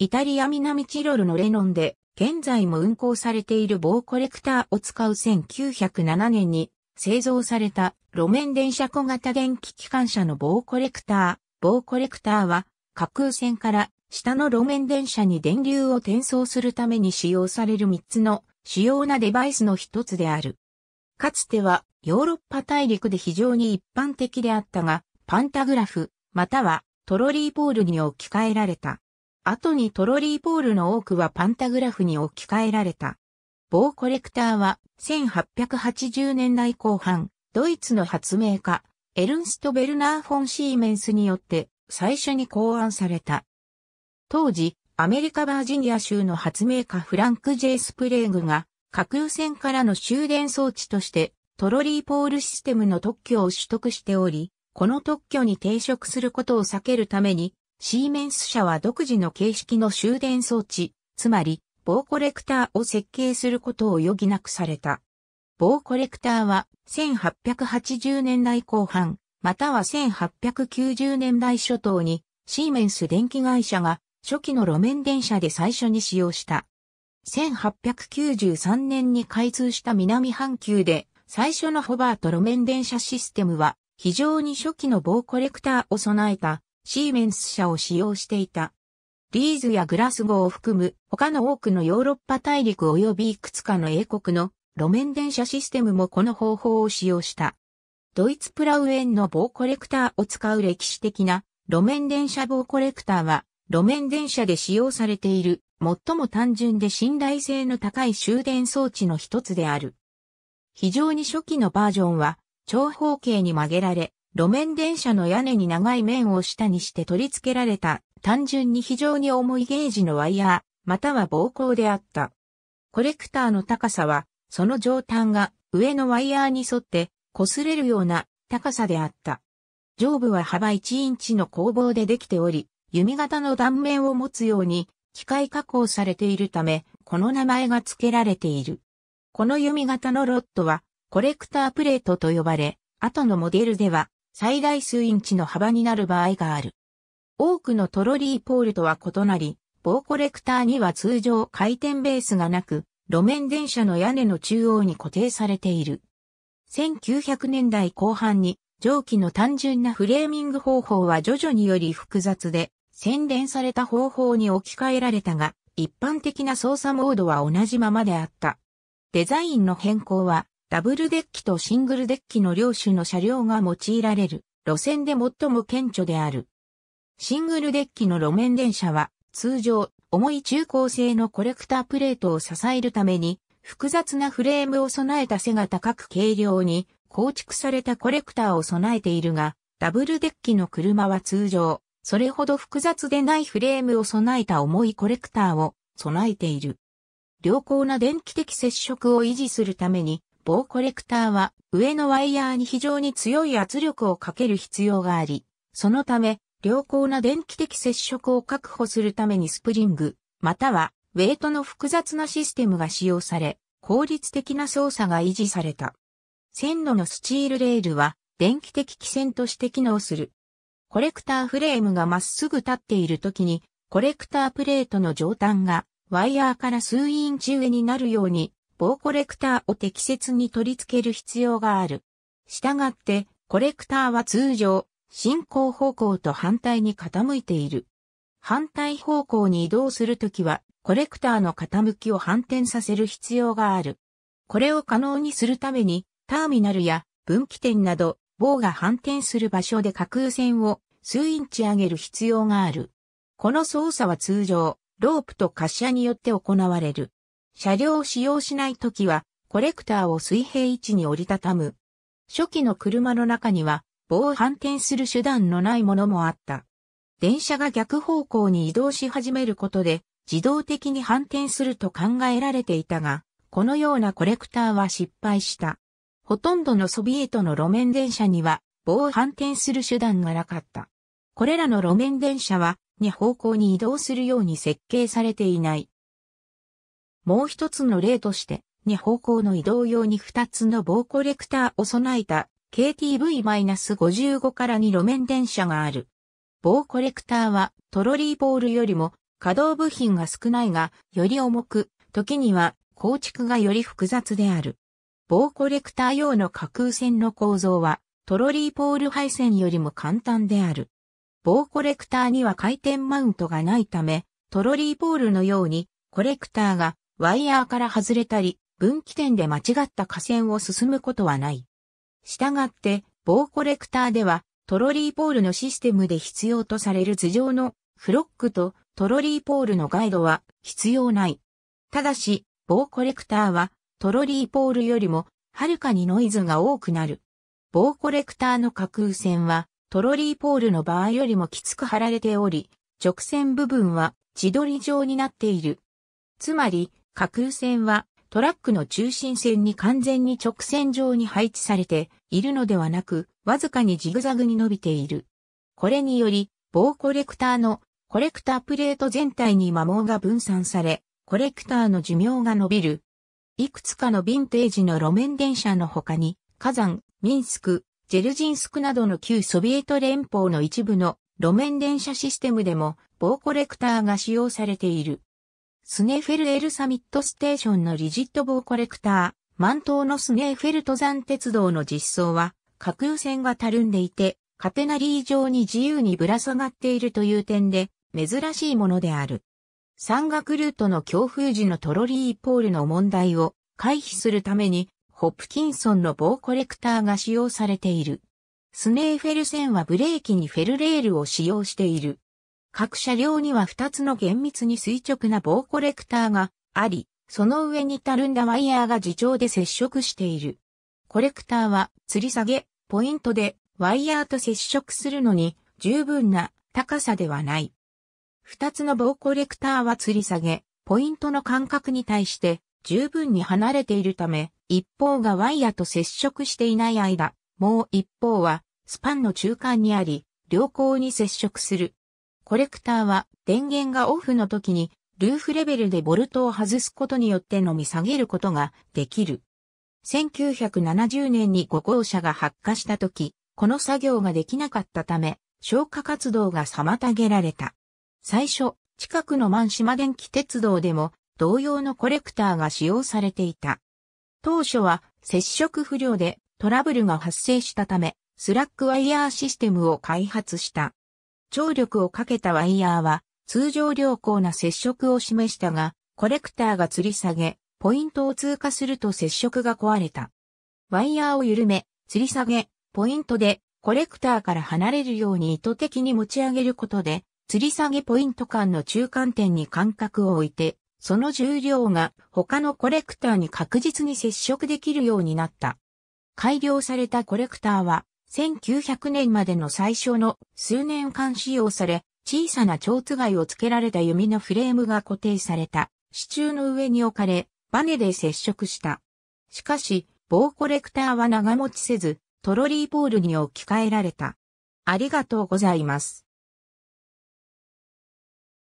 イタリア南チロルのレノンで、現在も運行されている棒コレクターを使う1907年に製造された路面電車小型電気機関車の棒コレクター。棒コレクターは、架空線から下の路面電車に電流を転送するために使用される3つの主要なデバイスの一つである。かつてはヨーロッパ大陸で非常に一般的であったが、パンタグラフ、またはトロリーポールに置き換えられた。後にトロリーポールの多くはパンタグラフに置き換えられた。棒コレクターは1880年代後半、ドイツの発明家、エルンスト・ベルナー・フォン・シーメンスによって最初に考案された。当時、アメリカ・バージニア州の発明家フランク・ジェイ・スプレーグが架空船からの終電装置としてトロリーポールシステムの特許を取得しており、この特許に抵触することを避けるためにシーメンス社は独自の形式の終電装置、つまり、棒コレクターを設計することを余儀なくされた。棒コレクターは1880年代後半、または1890年代初頭にシーメンス電気会社が初期の路面電車で最初に使用した。1893年に開通した南半球で最初のホバート路面電車システムは非常に初期の棒コレクターを備えたシーメンス社を使用していた。リーズやグラスゴーを含む他の多くのヨーロッパ大陸及びいくつかの英国の路面電車システムもこの方法を使用した。ドイツプラウエンの棒コレクターを使う歴史的な路面電車棒コレクターは路面電車で使用されている最も単純で信頼性の高い終電装置の一つである。非常に初期のバージョンは長方形に曲げられ路面電車の屋根に長い面を下にして取り付けられた、単純に非常に重いゲージのワイヤー、または膀胱であった。コレクターの高さは、その上端が上のワイヤーに沿って擦れるような高さであった。上部は幅1インチの工房でできており、弓形の断面を持つように機械加工されているため、この名前が付けられている。この弓形のロットはコレクタープレートと呼ばれ、後のモデルでは最大数インチの幅になる場合がある。多くのトロリーポールとは異なり、棒コレクターには通常回転ベースがなく、路面電車の屋根の中央に固定されている。1900年代後半に蒸気の単純なフレーミング方法は徐々により複雑で、洗練された方法に置き換えられたが、一般的な操作モードは同じままであった。デザインの変更はダブルデッキとシングルデッキの両種の車両が用いられる路線で最も顕著である。シングルデッキの路面電車は通常重い中高性のコレクタープレートを支えるために複雑なフレームを備えた背が高く軽量に構築されたコレクターを備えているが、ダブルデッキの車は通常、それほど複雑でないフレームを備えた重いコレクターを備えている。良好な電気的接触を維持するために、棒コレクターは上のワイヤーに非常に強い圧力をかける必要があり、そのため良好な電気的接触を確保するためにスプリング、またはウェイトの複雑なシステムが使用され、効率的な操作が維持された。線路のスチールレールは電気的規制として機能する。コレクターフレームがまっすぐ立っている時に、コレクタープレートの上端がワイヤーから数インチ上になるように棒コレクターを適切に取り付ける必要がある。したがって、コレクターは通常、進行方向と反対に傾いている。反対方向に移動するときは、コレクターの傾きを反転させる必要がある。これを可能にするために、ターミナルや分岐点など、棒が反転する場所で架空線を数インチ上げる必要がある。この操作は通常、ロープと滑車によって行われる。車両を使用しないときは、コレクターを水平位置に折りたたむ。初期の車の中には、棒を反転する手段のないものもあった。電車が逆方向に移動し始めることで、自動的に反転すると考えられていたが、このようなコレクターは失敗した。ほとんどのソビエトの路面電車には、棒を反転する手段がなかった。これらの路面電車は、2方向に移動するように設計されていない。もう一つの例として、2方向の移動用に2つの棒コレクターを備えた KTV-55 から2路面電車がある。棒コレクターはトロリーポールよりも可動部品が少ないが、より重く、時には構築がより複雑である。棒コレクター用の架空線の構造は、トロリーポール配線よりも簡単である。棒コレクターには回転マウントがないため、トロリーポールのように、コレクターがワイヤーから外れたり、分岐点で間違った架線を進むことはない。したがって、棒コレクターでは、トロリーポールのシステムで必要とされる頭上のフロックとトロリーポールのガイドは必要ない。ただし、棒コレクターはトロリーポールよりもはるかにノイズが多くなる。棒コレクターの架空線はトロリーポールの場合よりもきつく貼られており、直線部分は自撮り状になっている。つまり、架空線はトラックの中心線に完全に直線上に配置されているのではなく、わずかにジグザグに伸びている。これにより、棒コレクターのコレクタープレート全体に摩耗が分散され、コレクターの寿命が伸びる。いくつかのヴィンテージの路面電車の他に、火山、ミンスク、ジェルジンスクなどの旧ソビエト連邦の一部の路面電車システムでも棒コレクターが使用されている。スネーフェルエルサミットステーションのリジット棒コレクター、満島のスネーフェル登山鉄道の実装は、架空線がたるんでいて、カテナリー上に自由にぶら下がっているという点で、珍しいものである。山岳ルートの強風時のトロリーポールの問題を回避するために、ホップキンソンの棒コレクターが使用されている。スネーフェル線はブレーキにフェルレールを使用している。各車両には2つの厳密に垂直な棒コレクターがあり、その上にたるんだワイヤーが自重で接触している。コレクターは吊り下げ、ポイントでワイヤーと接触するのに十分な高さではない。2つの棒コレクターは吊り下げ、ポイントの間隔に対して十分に離れているため、一方がワイヤーと接触していない間、もう一方はスパンの中間にあり、良好に接触する。コレクターは電源がオフの時にルーフレベルでボルトを外すことによってのみ下げることができる。1970年に5号車が発火した時、この作業ができなかったため、消火活動が妨げられた。最初、近くの満島電気鉄道でも同様のコレクターが使用されていた。当初は接触不良でトラブルが発生したため、スラックワイヤーシステムを開発した。張力をかけたワイヤーは、通常良好な接触を示したが、コレクターが吊り下げ、ポイントを通過すると接触が壊れた。ワイヤーを緩め、吊り下げ、ポイントで、コレクターから離れるように意図的に持ち上げることで、吊り下げポイント間の中間点に間隔を置いて、その重量が他のコレクターに確実に接触できるようになった。改良されたコレクターは1900年までの最初の数年間使用され、小さな蝶貝を付けられた弓のフレームが固定された支柱の上に置かれ、バネで接触した。しかし、棒コレクターは長持ちせず、トロリーポールに置き換えられた。ありがとうございます。